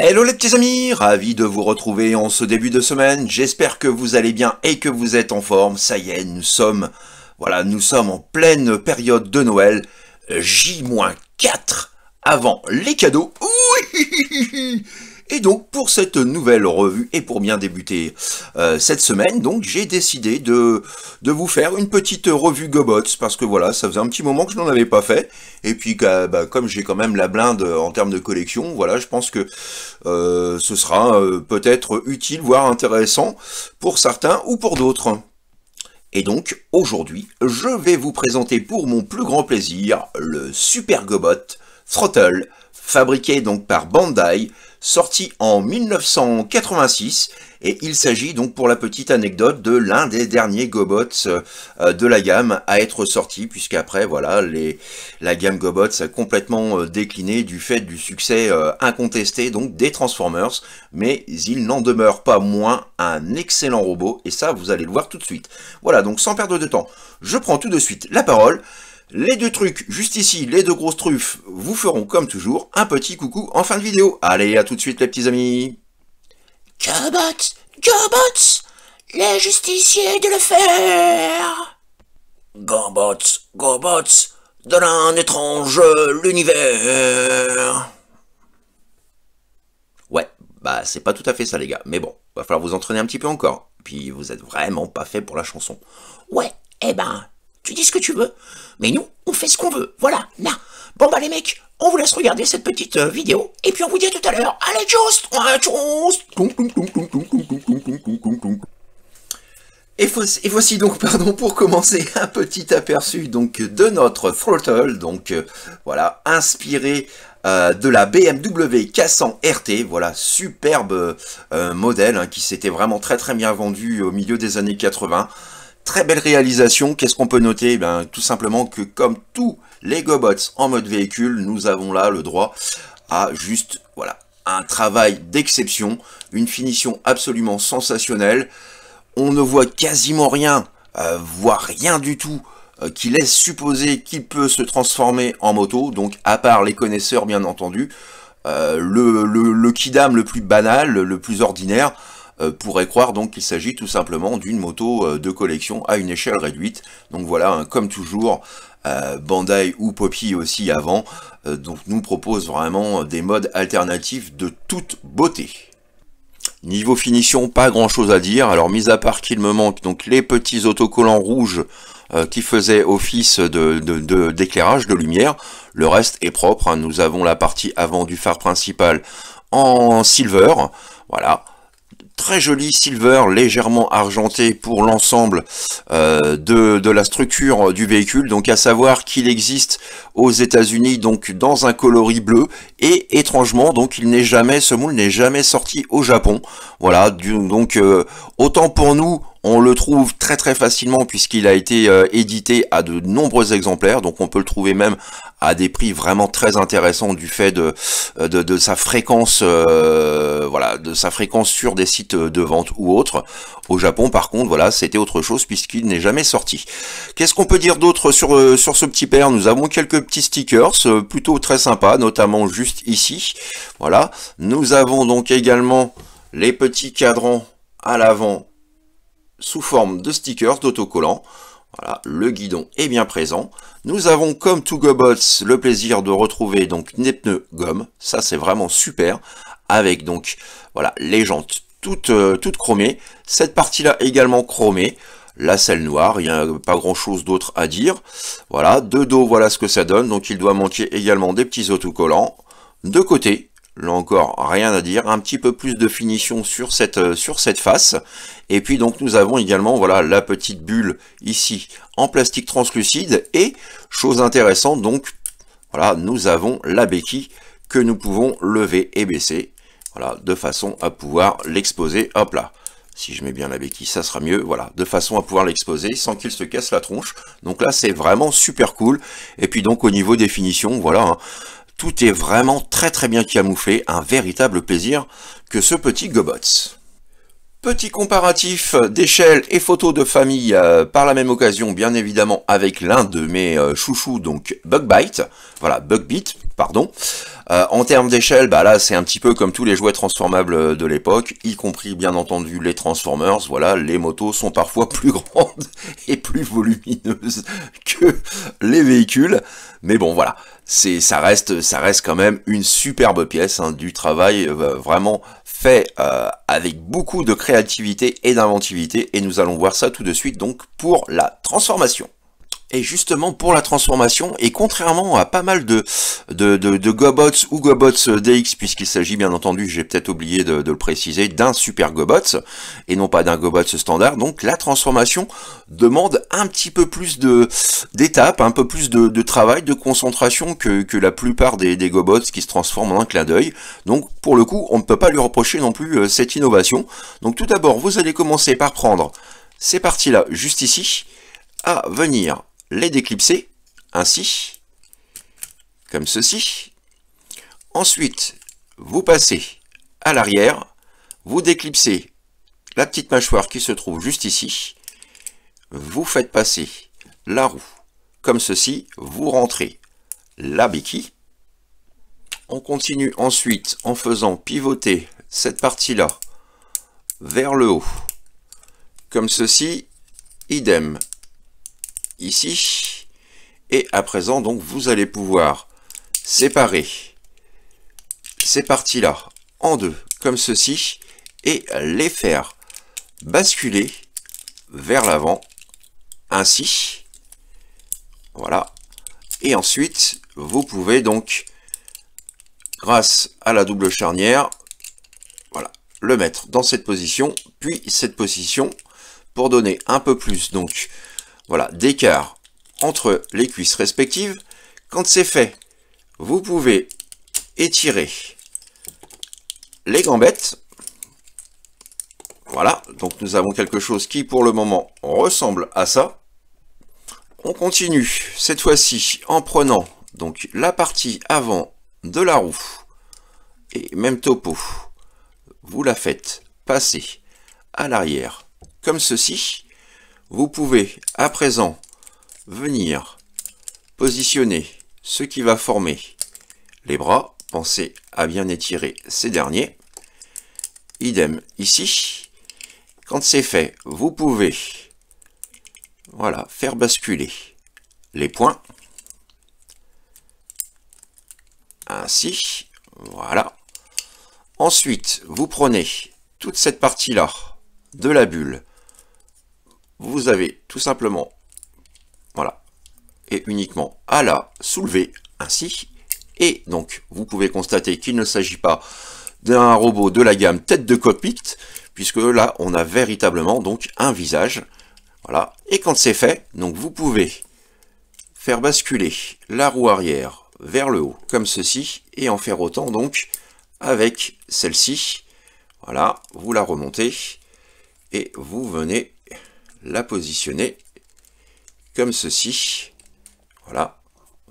Hello les petits amis, ravi de vous retrouver en ce début de semaine. J'espère que vous allez bien et que vous êtes en forme. Ça y est, nous sommes, voilà, nous sommes en pleine période de Noël. Euh, J-4 avant les cadeaux. Et donc pour cette nouvelle revue et pour bien débuter euh, cette semaine, donc j'ai décidé de, vous faire une petite revue Gobots parce que voilà, ça faisait un petit moment que je n'en avais pas fait. Et puis bah, bah, comme j'ai quand même la blinde en termes de collection, voilà, je pense que euh, ce sera euh, peut-être utile, voire intéressant pour certains ou pour d'autres. Et donc, aujourd'hui, je vais vous présenter pour mon plus grand plaisir le Super Gobot Throttle, fabriqué donc par Bandai, sorti en 1986 et il s'agit donc pour la petite anecdote de l'un des derniers GoBots euh, de la gamme à être sorti puisqu'après voilà les, la gamme GoBots a complètement euh, décliné du fait du succès euh, incontesté donc des Transformers mais il n'en demeure pas moins un excellent robot et ça vous allez le voir tout de suite. Voilà donc sans perdre de temps je prends tout de suite la parole les deux trucs, juste ici, les deux grosses truffes, vous feront comme toujours un petit coucou en fin de vidéo. Allez, à tout de suite les petits amis Gobots, gobots, Les justiciers de le faire gobots, gobots dans l'un étrange l'univers Ouais, bah c'est pas tout à fait ça les gars, mais bon, va falloir vous entraîner un petit peu encore. Puis vous êtes vraiment pas fait pour la chanson. Ouais, eh ben, dis ce que tu veux, mais nous, on fait ce qu'on veut, voilà, là. Bon bah les mecs, on vous laisse regarder cette petite vidéo, et puis on vous dit à tout à l'heure. Allez, Jost. et, et, voici donc, pardon, pour commencer, un petit aperçu donc de notre throttle, donc voilà, inspiré de la BMW 400 RT, voilà, superbe modèle qui s'était vraiment très très bien vendu au milieu des années 80. Très belle réalisation, qu'est-ce qu'on peut noter eh Tout simplement que comme tous les GoBots en mode véhicule, nous avons là le droit à juste voilà, un travail d'exception, une finition absolument sensationnelle. On ne voit quasiment rien, euh, voire rien du tout, euh, qui laisse supposer qu'il peut se transformer en moto, donc à part les connaisseurs bien entendu. Euh, le, kidam le plus banal, le plus ordinaire, euh, pourrait croire donc qu'il s'agit tout simplement d'une moto euh, de collection à une échelle réduite. Donc voilà, hein, comme toujours, euh, Bandai ou Poppy aussi avant, donc nous propose vraiment des modes alternatifs de toute beauté. Niveau finition, pas grand chose à dire. Alors, mis à part qu'il me manque donc les petits autocollants rouges qui faisaient office d'éclairage, de, de, lumière, le reste est propre. Hein. Nous avons la partie avant du phare principal en silver. Voilà, très joli silver légèrement argenté pour l'ensemble euh, de, la structure du véhicule donc à savoir qu'il existe aux états unis donc dans un coloris bleu et étrangement donc il n'est jamais ce moule n'est jamais sorti au Japon voilà donc euh, autant pour nous on le trouve très très facilement puisqu'il a été euh, édité à de nombreux exemplaires, donc on peut le trouver même à des prix vraiment très intéressants du fait de, euh, de, sa fréquence euh, voilà de sa fréquence sur des sites de vente ou autres. Au Japon par contre voilà c'était autre chose puisqu'il n'est jamais sorti. Qu'est-ce qu'on peut dire d'autre sur, sur ce petit père Nous avons quelques petits stickers plutôt très sympas, notamment juste ici. Voilà. Nous avons donc également les petits cadrans à l'avant sous forme de stickers d'autocollants. Voilà, le guidon est bien présent. Nous avons comme tout Gobots le plaisir de retrouver donc des pneus gomme, ça c'est vraiment super, avec donc voilà les jantes toutes, euh, toutes chromées, cette partie-là également chromée, la selle noire, il n'y a pas grand chose d'autre à dire. Voilà, de dos voilà ce que ça donne, donc il doit manquer également des petits autocollants. De côté, là encore rien à dire, un petit peu plus de finition sur cette, euh, sur cette face, et puis donc nous avons également voilà la petite bulle ici en plastique translucide, et chose intéressante donc, voilà nous avons la béquille que nous pouvons lever et baisser, voilà, de façon à pouvoir l'exposer, hop là, si je mets bien la béquille, ça sera mieux, voilà, de façon à pouvoir l'exposer sans qu'il se casse la tronche. Donc là, c'est vraiment super cool. Et puis donc, au niveau des finitions, voilà, hein, tout est vraiment très très bien camouflé, un véritable plaisir que ce petit Gobots. Petit comparatif d'échelle et photos de famille euh, par la même occasion, bien évidemment avec l'un de mes euh, chouchous, donc Bugbite, voilà, Bugbeat, pardon. Euh, en termes d'échelle, bah là c'est un petit peu comme tous les jouets transformables euh, de l'époque, y compris bien entendu les Transformers. Voilà, les motos sont parfois plus grandes et plus volumineuses que les véhicules, mais bon voilà, c'est ça reste ça reste quand même une superbe pièce hein, du travail euh, vraiment fait avec beaucoup de créativité et d'inventivité et nous allons voir ça tout de suite donc pour la transformation. Et justement pour la transformation et contrairement à pas mal de, de, gobots ou gobots DX puisqu'il s'agit bien entendu, j'ai peut-être oublié de, le préciser, d'un super GoBots, et non pas d'un GoBots standard donc la transformation demande un petit peu plus de d'étapes, un peu plus de, travail, de concentration que, que la plupart des, des gobots qui se transforment en un clin d'œil donc pour le coup on ne peut pas lui reprocher non plus euh, cette innovation donc tout d'abord vous allez commencer par prendre ces parties là juste ici à venir les déclipser, ainsi, comme ceci. Ensuite, vous passez à l'arrière, vous déclipsez la petite mâchoire qui se trouve juste ici, vous faites passer la roue comme ceci, vous rentrez la béquille. On continue ensuite en faisant pivoter cette partie-là vers le haut, comme ceci, idem ici. Et à présent, donc, vous allez pouvoir séparer ces parties-là en deux, comme ceci, et les faire basculer vers l'avant, ainsi. Voilà. Et ensuite, vous pouvez donc, grâce à la double charnière, voilà, le mettre dans cette position, puis cette position, pour donner un peu plus donc voilà, d'écart entre les cuisses respectives. Quand c'est fait, vous pouvez étirer les gambettes. Voilà, donc nous avons quelque chose qui pour le moment ressemble à ça. On continue cette fois-ci en prenant donc la partie avant de la roue et même topo. Vous la faites passer à l'arrière comme ceci. Vous pouvez à présent venir positionner ce qui va former les bras. Pensez à bien étirer ces derniers. Idem ici. Quand c'est fait, vous pouvez voilà, faire basculer les points. Ainsi, voilà. Ensuite, vous prenez toute cette partie-là de la bulle vous avez tout simplement, voilà, et uniquement à la soulever ainsi. Et donc, vous pouvez constater qu'il ne s'agit pas d'un robot de la gamme tête de cockpit, puisque là, on a véritablement donc un visage. Voilà. Et quand c'est fait, donc vous pouvez faire basculer la roue arrière vers le haut, comme ceci, et en faire autant donc avec celle-ci. Voilà, vous la remontez, et vous venez la positionner comme ceci. Voilà,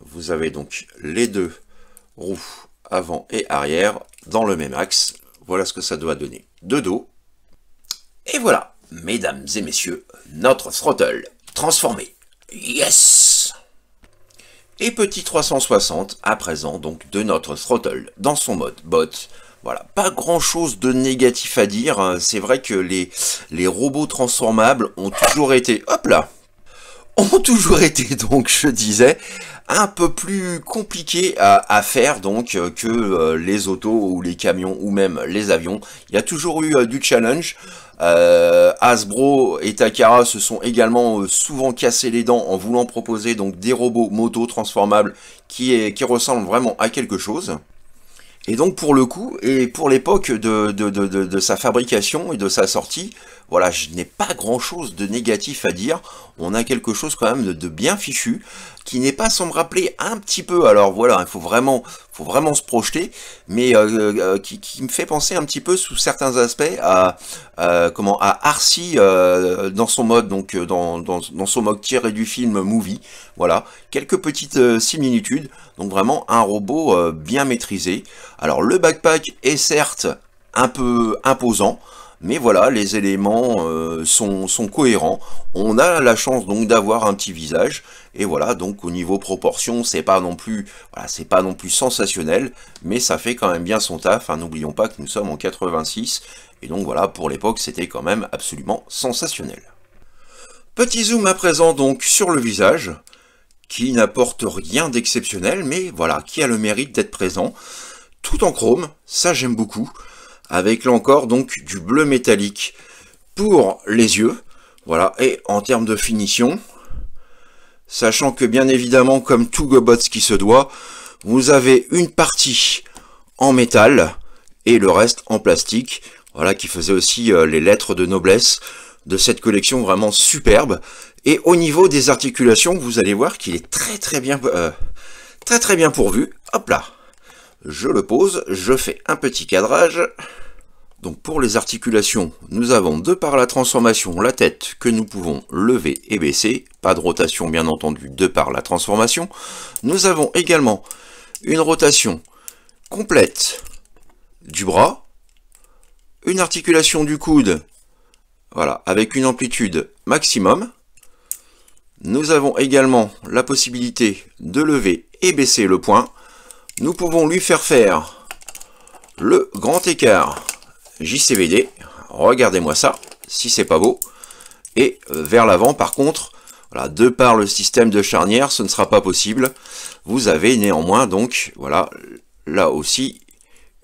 vous avez donc les deux roues avant et arrière dans le même axe. Voilà ce que ça doit donner de dos. Et voilà, mesdames et messieurs, notre throttle transformé. Yes Et petit 360 à présent donc de notre throttle dans son mode bot voilà, pas grand chose de négatif à dire. Hein. C'est vrai que les, les robots transformables ont toujours été. Hop là! ont toujours été donc, je disais, un peu plus compliqués à, faire donc euh, que euh, les autos ou les camions ou même les avions. Il y a toujours eu euh, du challenge. Hasbro et Takara se sont également souvent cassés les dents en voulant proposer donc des robots moto transformables qui, qui ressemblent vraiment à quelque chose. Et donc pour le coup, et pour l'époque de, de, de, sa fabrication et de sa sortie, voilà, je n'ai pas grand chose de négatif à dire. On a quelque chose quand même de, bien fichu qui n'est pas sans me rappeler un petit peu, alors voilà, il faut vraiment, faut vraiment se projeter, mais euh, euh, euh, qui, me fait penser un petit peu sous certains aspects à, comment à Arcy dans son mode, donc dans, dans, dans, son mode tiré du film Movie, voilà, quelques petites similitudes, donc vraiment un robot bien maîtrisé. Alors le backpack est certes un peu imposant. Mais voilà, les éléments euh, sont, cohérents. On a la chance donc d'avoir un petit visage. Et voilà, donc au niveau proportion, c'est pas non plus voilà, c'est pas non plus sensationnel, mais ça fait quand même bien son taf. Hein, n'oublions pas que nous sommes en 86. Et donc voilà, pour l'époque, c'était quand même absolument sensationnel. Petit zoom à présent donc sur le visage, qui n'apporte rien d'exceptionnel, mais voilà, qui a le mérite d'être présent. Tout en chrome, ça j'aime beaucoup avec là encore donc du bleu métallique pour les yeux. Voilà, et en termes de finition, sachant que bien évidemment, comme tout Gobots qui se doit, vous avez une partie en métal et le reste en plastique, voilà, qui faisait aussi euh, les lettres de noblesse de cette collection vraiment superbe. Et au niveau des articulations, vous allez voir qu'il est très très bien, euh, très très bien pourvu. Hop là je le pose, je fais un petit cadrage. Donc pour les articulations, nous avons de par la transformation la tête que nous pouvons lever et baisser, pas de rotation bien entendu de par la transformation. Nous avons également une rotation complète du bras, une articulation du coude, voilà, avec une amplitude maximum. Nous avons également la possibilité de lever et baisser le point nous pouvons lui faire faire le grand écart JCVD. Regardez-moi ça, si c'est pas beau. Et euh, vers l'avant, par contre, voilà, de par le système de charnière, ce ne sera pas possible. Vous avez néanmoins donc, voilà, là aussi,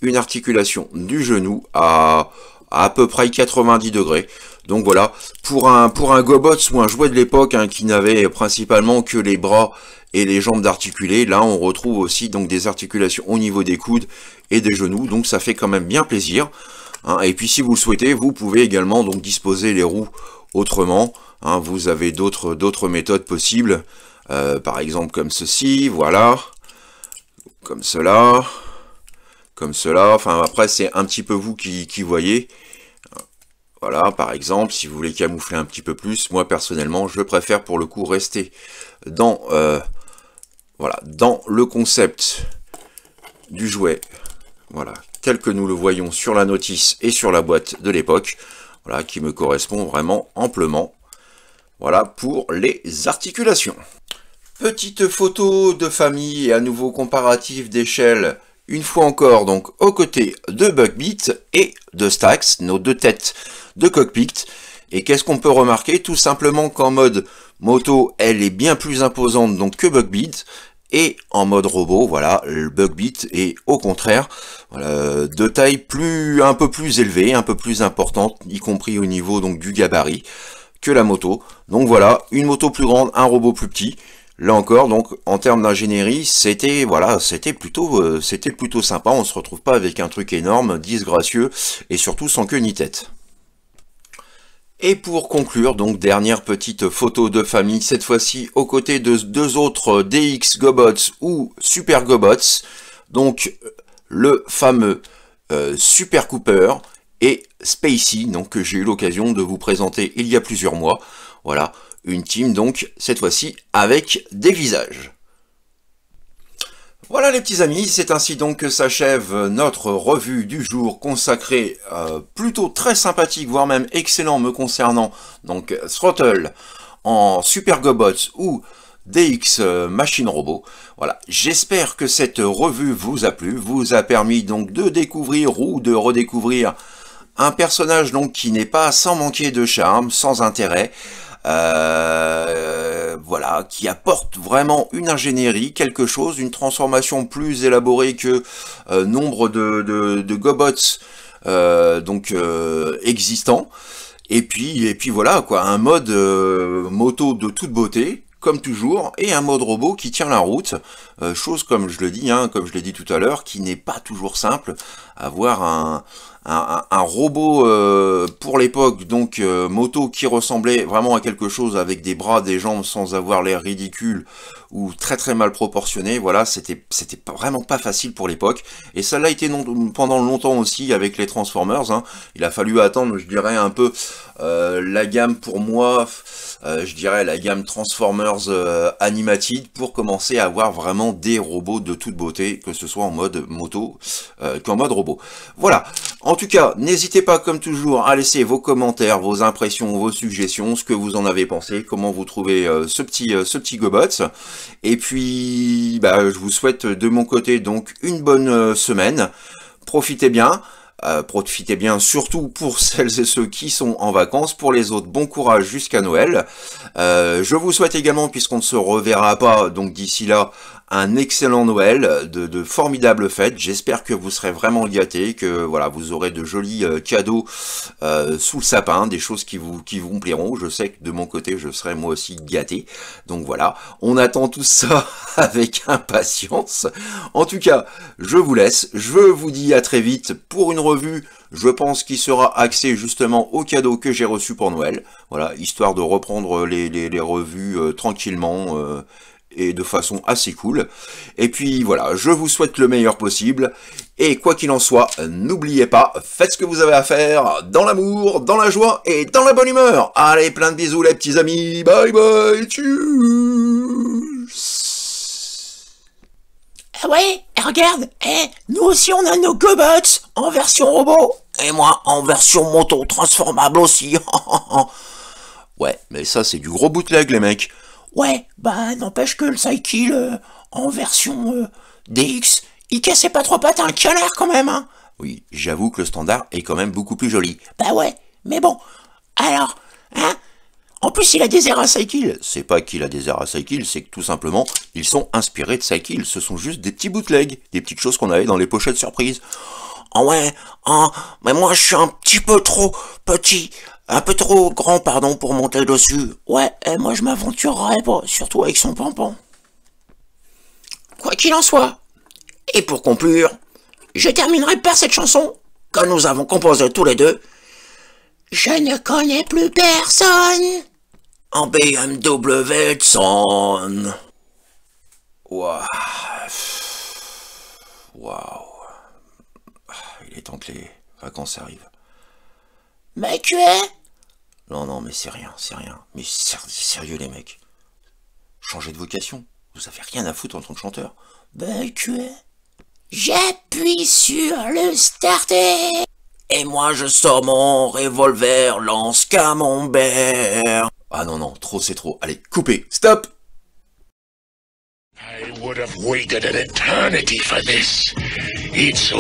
une articulation du genou à à peu près 90 degrés. Donc voilà, pour un, pour un Gobots ou un jouet de l'époque hein, qui n'avait principalement que les bras et les jambes d'articuler Là, on retrouve aussi donc des articulations au niveau des coudes et des genoux. Donc ça fait quand même bien plaisir. Hein. Et puis si vous le souhaitez, vous pouvez également donc disposer les roues autrement. Hein. Vous avez d'autres méthodes possibles. Euh, par exemple comme ceci, voilà. Comme cela. Comme cela. Enfin après, c'est un petit peu vous qui, voyez. Hein. Voilà, par exemple, si vous voulez camoufler un petit peu plus, moi personnellement, je préfère pour le coup rester dans euh, voilà, dans le concept du jouet, voilà, tel que nous le voyons sur la notice et sur la boîte de l'époque, voilà, qui me correspond vraiment amplement, voilà, pour les articulations. Petite photo de famille et à nouveau comparatif d'échelle, une fois encore, donc, aux côtés de Bugbeat et de Stax, nos deux têtes de cockpit, et qu'est-ce qu'on peut remarquer Tout simplement qu'en mode moto, elle est bien plus imposante donc que Bugbeat, et en mode robot, voilà, le bugbeat est au contraire de taille plus un peu plus élevée, un peu plus importante, y compris au niveau donc du gabarit que la moto. Donc voilà, une moto plus grande, un robot plus petit. Là encore, donc en termes d'ingénierie, c'était voilà, c'était plutôt euh, c'était plutôt sympa. On se retrouve pas avec un truc énorme, disgracieux et surtout sans queue ni tête. Et pour conclure, donc dernière petite photo de famille, cette fois-ci aux côtés de deux autres DX Gobots ou Super Gobots, donc le fameux euh, Super Cooper et Spacey, donc que j'ai eu l'occasion de vous présenter il y a plusieurs mois. Voilà, une team donc cette fois-ci avec des visages. Voilà les petits amis, c'est ainsi donc que s'achève euh, notre revue du jour consacrée euh, plutôt très sympathique, voire même excellent me concernant, donc Throttle en Super Gobots ou DX euh, Machine Robot. Voilà, j'espère que cette revue vous a plu, vous a permis donc de découvrir ou de redécouvrir un personnage donc qui n'est pas sans manquer de charme, sans intérêt, euh, voilà, qui apporte vraiment une ingénierie, quelque chose, une transformation plus élaborée que euh, nombre de, gobots euh, donc existants. Et puis, et puis voilà, quoi, un mode moto de toute beauté, toujours, et un mode robot qui tient la route, euh, chose comme je le dis, hein, comme je l'ai dit tout à l'heure, qui n'est pas toujours simple, avoir un, robot euh, pour l'époque, donc euh, moto qui ressemblait vraiment à quelque chose avec des bras, des jambes sans avoir l'air ridicule ou très très mal proportionné, voilà, c'était c'était vraiment pas facile pour l'époque, et ça l'a été non, pendant longtemps aussi avec les Transformers, hein. il a fallu attendre, je dirais, un peu la gamme pour moi euh, je dirais, la gamme Transformers euh, Animated pour commencer à avoir vraiment des robots de toute beauté, que ce soit en mode moto euh, qu'en mode robot. Voilà. En tout cas, n'hésitez pas, comme toujours, à laisser vos commentaires, vos impressions, vos suggestions, ce que vous en avez pensé, comment vous trouvez euh, ce petit ce petit Gobot. Et puis, bah, je vous souhaite de mon côté donc une bonne semaine. Profitez bien. Euh, profitez bien surtout pour celles et ceux qui sont en vacances. Pour les autres, bon courage jusqu'à Noël. Euh, je vous souhaite également, puisqu'on ne se reverra pas, donc d'ici là, un excellent Noël, de, formidables fêtes. J'espère que vous serez vraiment gâtés, que voilà, vous aurez de jolis euh, cadeaux euh, sous le sapin, des choses qui vous, qui vous plairont. Je sais que de mon côté, je serai moi aussi gâté. Donc voilà, on attend tout ça avec impatience. En tout cas, je vous laisse. Je vous dis à très vite pour une revue je pense qu'il sera axé justement aux cadeaux que j'ai reçus pour Noël. Voilà, histoire de reprendre les, les, revues euh, tranquillement et de façon assez cool. Et puis voilà, je vous souhaite le meilleur possible. Et quoi qu'il en soit, n'oubliez pas, faites ce que vous avez à faire dans l'amour, dans la joie et dans la bonne humeur. Allez, plein de bisous les petits amis. Bye bye. Tchuss. Ah ouais, eh, regarde, eh, nous aussi on a nos gobots en version robot. Et moi en version moto transformable aussi. ouais, mais ça c'est du gros bootleg les mecs. Ouais, bah n'empêche que le Psykill euh, en version euh, DX, il cassait pas trop pattes un canard quand même, hein Oui, j'avoue que le standard est quand même beaucoup plus joli. Bah ouais, mais bon, alors, hein en plus, il a des airs à Psykill. C'est pas qu'il a des airs à Psykill, c'est que tout simplement, ils sont inspirés de Psykill. Ce sont juste des petits bootlegs, des petites choses qu'on avait dans les pochettes surprise. Oh ouais, oh, mais moi je suis un petit peu trop petit. Un peu trop grand, pardon, pour monter dessus. Ouais, et moi je m'aventurerai pas, surtout avec son pompon. Quoi qu'il en soit, et pour conclure, je terminerai par cette chanson que nous avons composée tous les deux. Je ne connais plus personne en BMW de son. Waouh. Waouh. Ah, il est temps que les vacances arrivent. Mais tu es non, non, mais c'est rien, c'est rien. Mais sérieux, les mecs. Changez de vocation. Vous avez rien à foutre en tant que chanteur. Ben, tu J'appuie sur le starter. Et moi, je sors mon revolver, lance camembert. Ah non, non, trop, c'est trop. Allez, coupez, stop I would have waited an eternity for this. It's